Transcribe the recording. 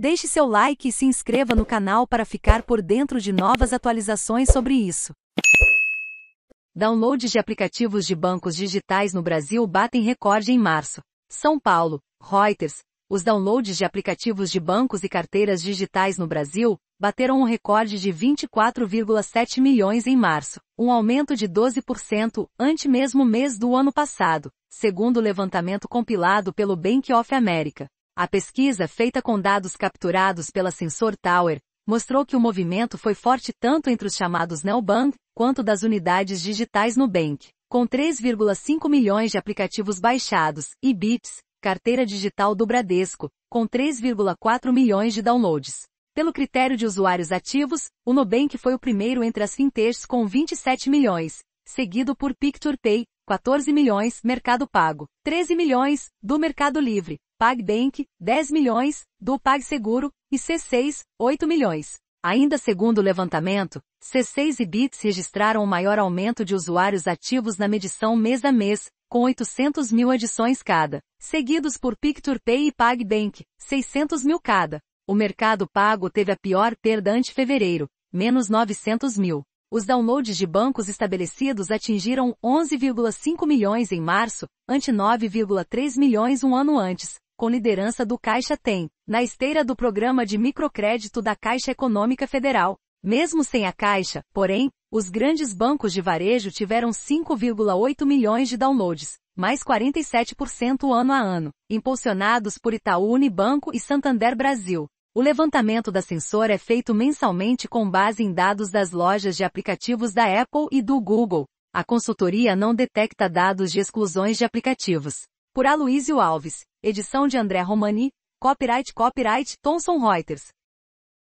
Deixe seu like e se inscreva no canal para ficar por dentro de novas atualizações sobre isso. Downloads de aplicativos de bancos digitais no Brasil batem recorde em março. São Paulo, Reuters, os downloads de aplicativos de bancos e carteiras digitais no Brasil bateram um recorde de 24,7 milhões em março, um aumento de 12% ante mesmo mês do ano passado, segundo o levantamento compilado pelo Bank of America. A pesquisa feita com dados capturados pela Sensor Tower mostrou que o movimento foi forte tanto entre os chamados Neobank quanto das unidades digitais Nubank, com 3,5 milhões de aplicativos baixados, e Bits, carteira digital do Bradesco, com 3,4 milhões de downloads. Pelo critério de usuários ativos, o Nubank foi o primeiro entre as fintechs com 27 milhões, seguido por PicturePay, 14 milhões, Mercado Pago, 13 milhões, do Mercado Livre, PagBank, 10 milhões, do PagSeguro, e C6, 8 milhões. Ainda segundo o levantamento, C6 e Bits registraram o maior aumento de usuários ativos na medição mês a mês, com 800 mil adições cada, seguidos por PicturePay e PagBank, 600 mil cada. O mercado pago teve a pior perda ante fevereiro, menos 900 mil. Os downloads de bancos estabelecidos atingiram 11,5 milhões em março, ante 9,3 milhões um ano antes, com liderança do Caixa tem, na esteira do programa de microcrédito da Caixa Econômica Federal. Mesmo sem a Caixa, porém, os grandes bancos de varejo tiveram 5,8 milhões de downloads, mais 47% ano a ano, impulsionados por Itaú Unibanco e Santander Brasil. O levantamento da sensor é feito mensalmente com base em dados das lojas de aplicativos da Apple e do Google. A consultoria não detecta dados de exclusões de aplicativos por Aloísio Alves, edição de André Romani, copyright copyright Thomson Reuters.